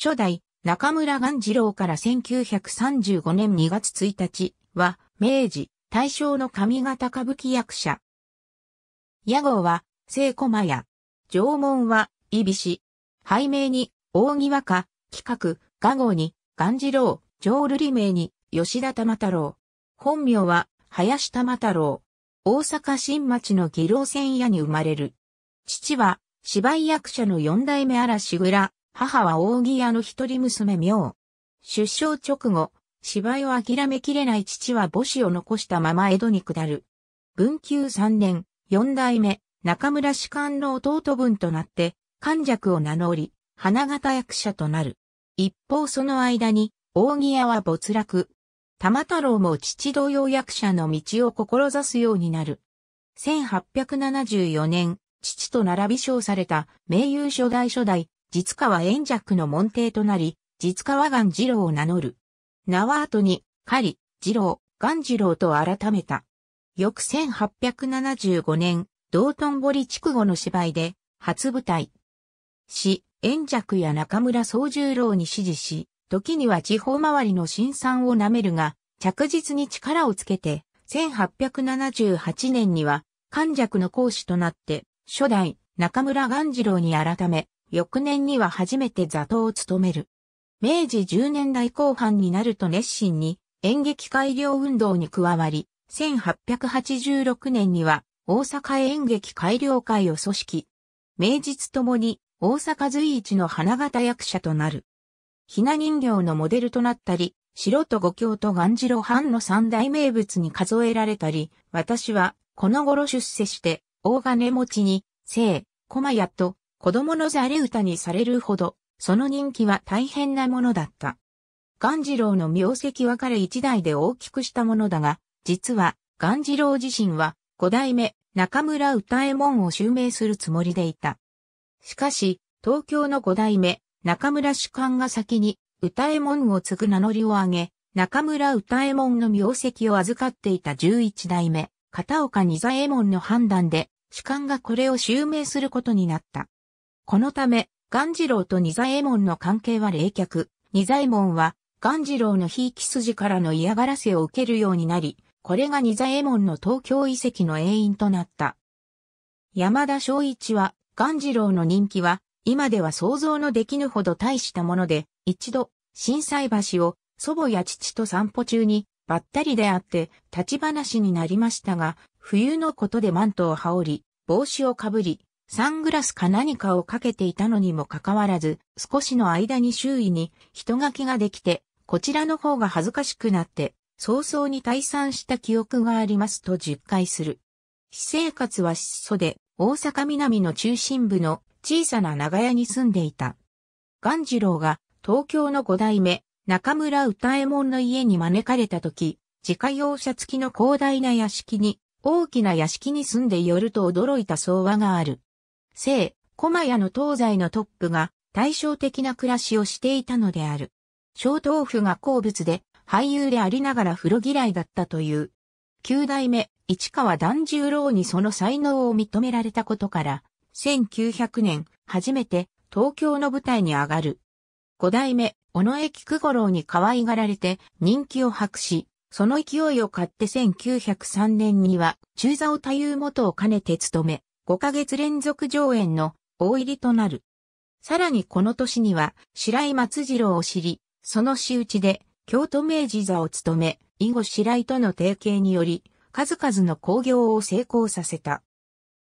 初代中村元次郎から1935年2月1日は明治、大正の上方歌舞伎役者。屋号は聖駒屋。縄文は、いびし。背名に、大際か、企画、画号に、元次郎、浄瑠璃名に、吉田玉太郎。本名は、林玉太郎。大阪新町の義郎船屋に生まれる。父は、芝居役者の四代目嵐倉母は扇屋の一人娘妙。出生直後、芝居を諦めきれない父は母子を残したまま江戸に下る。文久三年、四代目、中村士官の弟分となって、関弱を名乗り、花形役者となる。一方その間に、扇屋は没落。玉太郎も父同様役者の道を志すようになる。1874年、父と並び称された名優初代初代実川炎尺の門弟となり、実川岩次郎を名乗る。名は後に、狩り、次郎、岩次郎と改めた。翌1875年、道頓堀筑後の芝居で、初舞台。し、炎尺や中村宗十郎に指示し、時には地方周りの新参を舐めるが、着実に力をつけて、1878年には、関尺の講師となって、初代中村元次郎に改め、翌年には初めて座頭を務める。明治10年代後半になると熱心に演劇改良運動に加わり、1886年には大阪演劇改良会を組織。名実ともに大阪随一の花形役者となる。ひな人形のモデルとなったり、白と五郷と岩次郎藩の三大名物に数えられたり、私はこの頃出世して大金持ちに、生、駒屋と子供のザレ歌にされるほど、その人気は大変なものだった。鴈次郎の名跡は彼一代で大きくしたものだが、実は、鴈次郎自身は、五代目、中村歌右衛門を襲名するつもりでいた。しかし、東京の五代目、中村主観が先に、歌右衛門を継ぐ名乗りを上げ、中村歌右衛門の名跡を預かっていた十一代目、片岡二左衛門の判断で、主観がこれを襲名することになった。このため、炭治郎と仁左衛門の関係は冷却。仁左衛門は、炭治郎のひいき筋からの嫌がらせを受けるようになり、これが仁左衛門の東京遺跡の永遠となった。山田昭一は、炭治郎の人気は、今では想像のできぬほど大したもので、一度、震災橋を祖母や父と散歩中にばったりであって立ち話になりましたが、冬のことでマントを羽織り、帽子をかぶり、サングラスか何かをかけていたのにもかかわらず、少しの間に周囲に人垣ができて、こちらの方が恥ずかしくなって、早々に退散した記憶がありますと実戒する。私生活は質素で、大阪南の中心部の小さな長屋に住んでいた。元次郎が東京の五代目、中村歌右衛門の家に招かれた時、自家用車付きの広大な屋敷に、大きな屋敷に住んで寄ると驚いた相話がある。聖、駒屋の東西のトップが対照的な暮らしをしていたのである。小豆腐が好物で、俳優でありながら風呂嫌いだったという。九代目、市川團十郎にその才能を認められたことから、1900年、初めて東京の舞台に上がる。五代目、尾上菊五郎に可愛がられて人気を博し、その勢いを買って1903年には中座を太夫元を兼ねて務め、5ヶ月連続上演の大入りとなる。さらにこの年には白井松次郎を知り、その仕打ちで京都明治座を務め、以後白井との提携により、数々の興行を成功させた。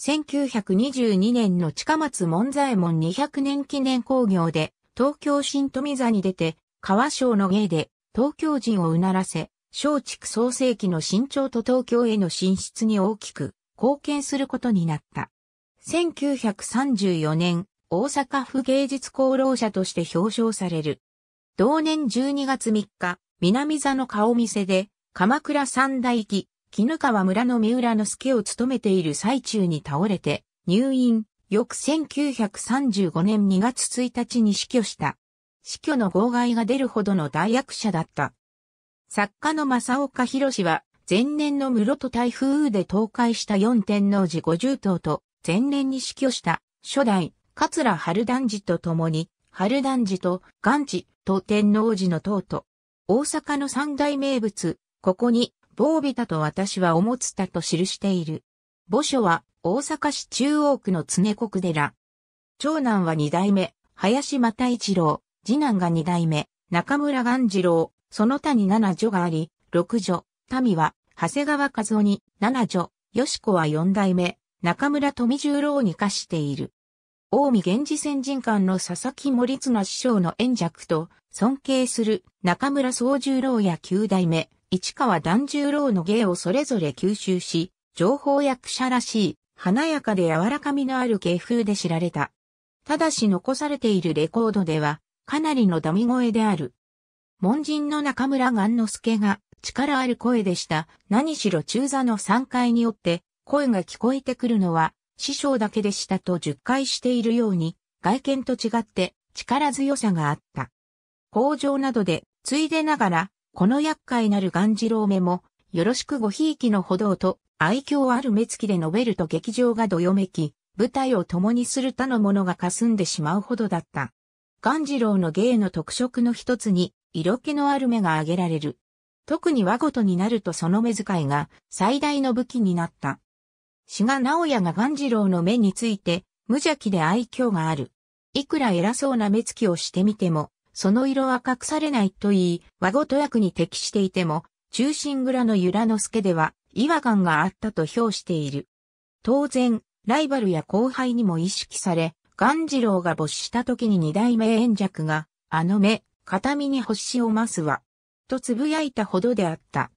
1922年の近松門左衛門200年記念興行で、東京新富座に出て、川省の芸で、東京人をうならせ、松竹創世期の新潮と東京への進出に大きく貢献することになった。1934年、大阪府芸術功労者として表彰される。同年12月3日、南座の顔見せで、鎌倉三大駅、絹川村の三浦の助を務めている最中に倒れて、入院、翌1935年2月1日に死去した。死去の号外が出るほどの大役者だった。作家の正岡博は前年の室戸台風で倒壊した四天王寺五十塔と、前年に死去した初代桂春団寺と共に、春団寺と元寺と天王寺の塔と、大阪の三大名物、ここに、防備ビと私は思つたと記している。墓所は、大阪市中央区の常国寺。長男は二代目、林又一郎、次男が二代目、中村元次郎、その他に七女があり、六女、民は、長谷川和夫に、七女、吉子は四代目、中村富十郎に課している。近江源氏先人館の佐々木森綱師匠の演尺と、尊敬する中村宗十郎や九代目、市川團十郎の芸をそれぞれ吸収し、情報役者らしい、華やかで柔らかみのある芸風で知られた。ただし残されているレコードでは、かなりのダミ声である。門人の中村雁之助が、力ある声でした。何しろ中座の3階によって声が聞こえてくるのは師匠だけでしたと10回しているように、外見と違って力強さがあった。工場などで、ついでながら、この厄介なる鴈次郎目も、よろしくごひいきのほどと、愛嬌ある目つきで述べると劇場がどよめき、舞台を共にする他の者が霞んでしまうほどだった。鴈次郎の芸の特色の一つに、色気のある目が挙げられる。特に和事になるとその目遣いが最大の武器になった。志賀直也が元次郎の目について、無邪気で愛嬌がある。いくら偉そうな目つきをしてみても、その色は隠されないと言い、和事役に適していても、中心蔵の由良之助では違和感があったと評している。当然、ライバルや後輩にも意識され、元次郎が没した時に二代目炎弱が、あの目、片身に星を増すは、とつぶやいたほどであった。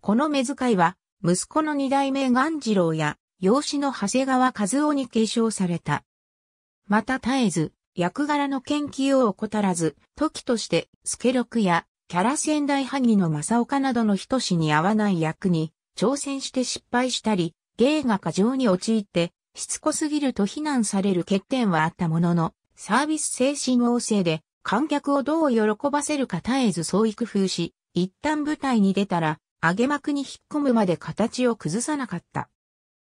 この目遣いは、息子の二代目鴈治郎や、養子の長谷川和夫に継承された。また絶えず、役柄の研究を怠らず、時として、助六や、キャラ仙台萩の正岡などの人志に合わない役に、挑戦して失敗したり、芸が過剰に陥って、しつこすぎると非難される欠点はあったものの、サービス精神旺盛で、観客をどう喜ばせるか絶えず創意工夫し、一旦舞台に出たら、上げ幕に引っ込むまで形を崩さなかった。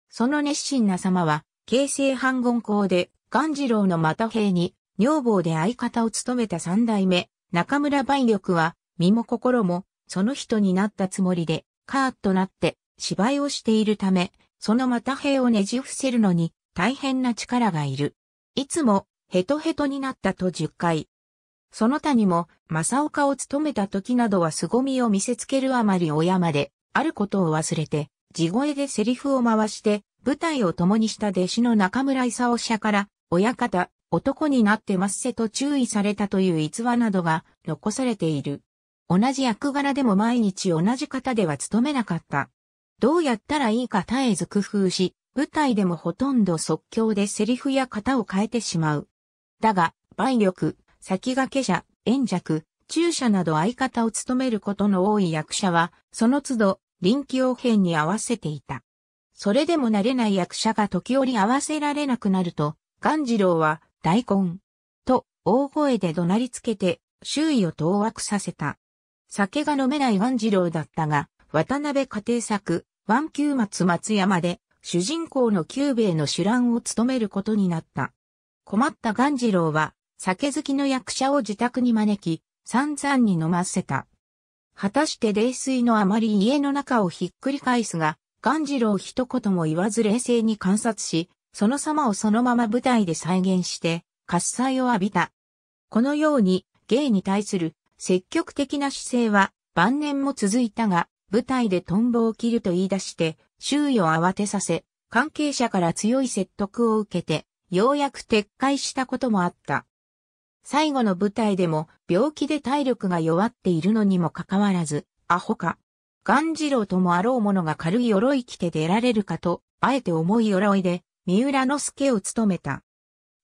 その熱心な様は、京成半言校で、鴈治郎の又兵に、女房で相方を務めた三代目、中村梅玉は、身も心も、その人になったつもりで、カーッとなって、芝居をしているため、その又兵をねじ伏せるのに、大変な力がいる。いつも、ヘトヘトになったと10回、その他にも、正岡を務めた時などは凄みを見せつけるあまり親山で、あることを忘れて、地声でセリフを回して、舞台を共にした弟子の中村勲社から、親方、男になってますせと注意されたという逸話などが残されている。同じ役柄でも毎日同じ方では務めなかった。どうやったらいいか絶えず工夫し、舞台でもほとんど即興でセリフや型を変えてしまう。だが、梅力、先駆け者、演弱、中者など相方を務めることの多い役者は、その都度、臨機応変に合わせていた。それでも慣れない役者が時折合わせられなくなると、勘次郎は、大根、と、大声で怒鳴りつけて、周囲を当惑させた。酒が飲めない勘次郎だったが、渡辺家庭作、ワン九松松山で、主人公のー兵衛の主覧を務めることになった。困った勘次郎は、酒好きの役者を自宅に招き、散々に飲ませた。果たして冷水のあまり家の中をひっくり返すが、鴈治郎一言も言わず冷静に観察し、その様をそのまま舞台で再現して、喝采を浴びた。このように、芸に対する積極的な姿勢は晩年も続いたが、舞台でトンボを切ると言い出して、周囲を慌てさせ、関係者から強い説得を受けて、ようやく撤回したこともあった。最後の舞台でも病気で体力が弱っているのにもかかわらず、アホか。ジロ郎ともあろう者が軽い鎧着て出られるかと、あえて重い鎧で、三浦之助を務めた。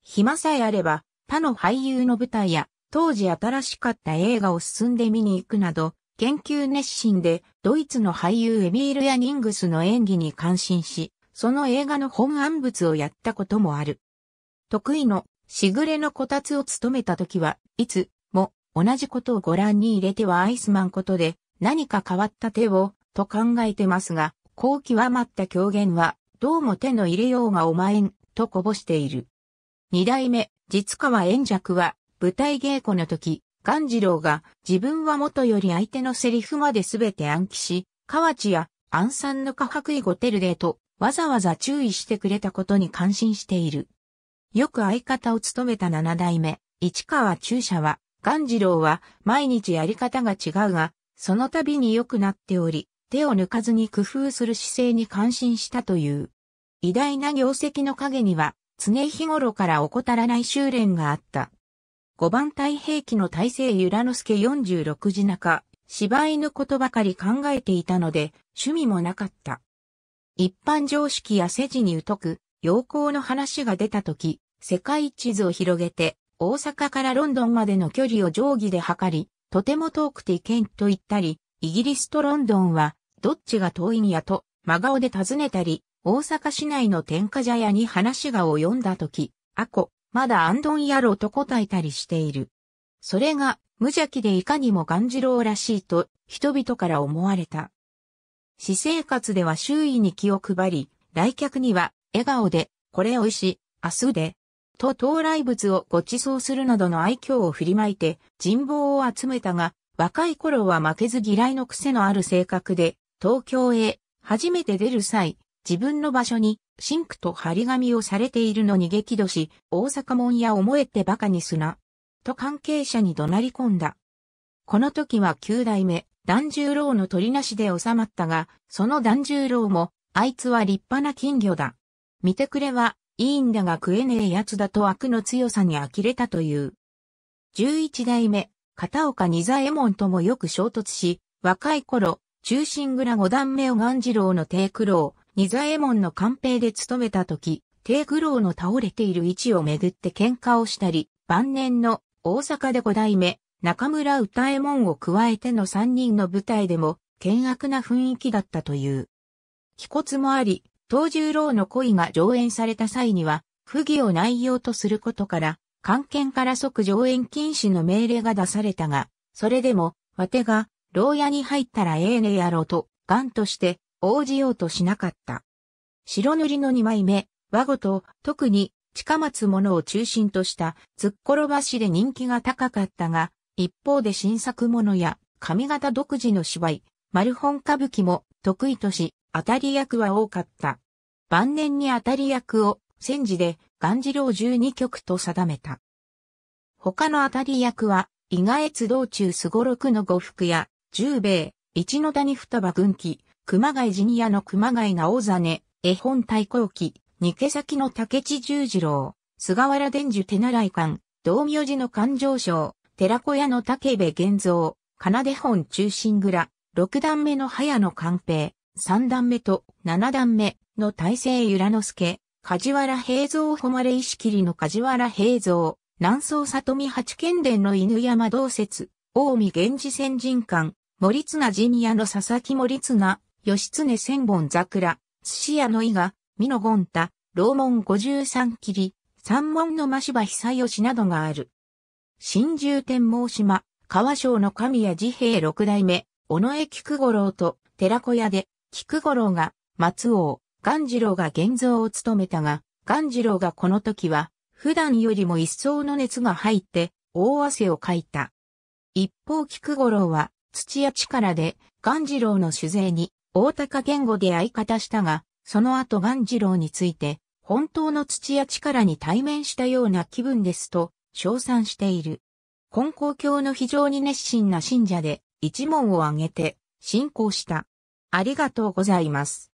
暇さえあれば、他の俳優の舞台や、当時新しかった映画を進んで見に行くなど、研究熱心で、ドイツの俳優エミール・やニングスの演技に感心し、その映画の本案物をやったこともある。得意のしぐれのこたつを務めた時は、いつも同じことをご覧に入れてはアイスマンことで、何か変わった手を、と考えてますが、こう極まった狂言は、どうも手の入れようがおまえん、とこぼしている。二代目、実川円尺は、舞台稽古の時、勘次郎が自分は元より相手のセリフまで全て暗記し、河内や暗算の科白衣ゴテルデとわざわざ注意してくれたことに感心している。よく相方を務めた七代目、市川中車は、鴈治郎は毎日やり方が違うが、その度に良くなっており、手を抜かずに工夫する姿勢に感心したという。偉大な業績の陰には、常日頃から怠らない修練があった。五番太平記の大成由良之助46時中、芝居のことばかり考えていたので、趣味もなかった。一般常識や世事に疎く、陽光の話が出た時、世界地図を広げて、大阪からロンドンまでの距離を定規で測り、とても遠くてけんと言ったり、イギリスとロンドンは、どっちが遠いんやと、真顔で尋ねたり、大阪市内の天下茶屋に話が及んだ時、あこ、まだアンドンやろうと答えたりしている。それが、無邪気でいかにも頑次郎らしいと、人々から思われた。私生活では周囲に気を配り、来客には笑顔で、これ美味しい、明日で、と到来物をご馳走するなどの愛嬌を振りまいて人望を集めたが、若い頃は負けず嫌いの癖のある性格で、東京へ初めて出る際、自分の場所にシンクと張り紙をされているのに激怒し、大阪門や思えて馬鹿にすな、と関係者に怒鳴り込んだ。この時は九代目、團十郎の鳥なしで収まったが、その團十郎も、あいつは立派な金魚だ。見てくれは、いいんだが食えねえやつだと悪の強さに呆れたという。十一代目、片岡二左衛門ともよく衝突し、若い頃、中心蔵五段目を万次郎の低苦労、二左衛門の官兵で務めた時、低苦労の倒れている位置をめぐって喧嘩をしたり、晩年の大阪で五代目、中村歌右衛門を加えての三人の舞台でも、険悪な雰囲気だったという。気骨もあり、藤十郎の恋が上演された際には、不義を内容とすることから、関係から即上演禁止の命令が出されたが、それでも、わてが、牢屋に入ったらええねやろうと、ンとして、応じようとしなかった。白塗りの二枚目、和ごと、特に、近松物を中心とした、突っ転ばしで人気が高かったが、一方で新作のや、髪型独自の芝居、丸本歌舞伎も得意とし、当たり役は多かった。晩年に当たり役を戦時で鴈次郎十二曲と定めた。他の当たり役は、伊賀越道中すごろくの五福や、十兵衛、一の谷双葉軍旗、熊谷ジニアの熊谷直真、絵本太鼓記、二毛先の竹地十次郎、菅原伝授手習い館、道明寺の勘定賞、寺子屋の竹部玄造、奏本中心蔵、六段目の早野寛平、三段目と七段目の大成由良之助、梶原平蔵誉れ石切りの梶原平蔵、南宋里見八犬伝の犬山同説、近江源氏先人館、森綱陣屋の佐々木森綱、義経千本桜、寿司屋の伊賀、美濃権太、老門五十三切り、三門の真柴久義などがある。新獣天毛島、川省の神谷治兵六代目、尾上菊五郎と寺子屋で、菊五郎が、松王、元次郎が現像を務めたが、元次郎がこの時は、普段よりも一層の熱が入って、大汗をかいた。一方菊五郎は、土屋力で、元次郎の酒税に、大高言語で相方したが、その後元次郎について、本当の土屋力に対面したような気分ですと、称賛している。根高教の非常に熱心な信者で、一門を挙げて、信仰した。ありがとうございます。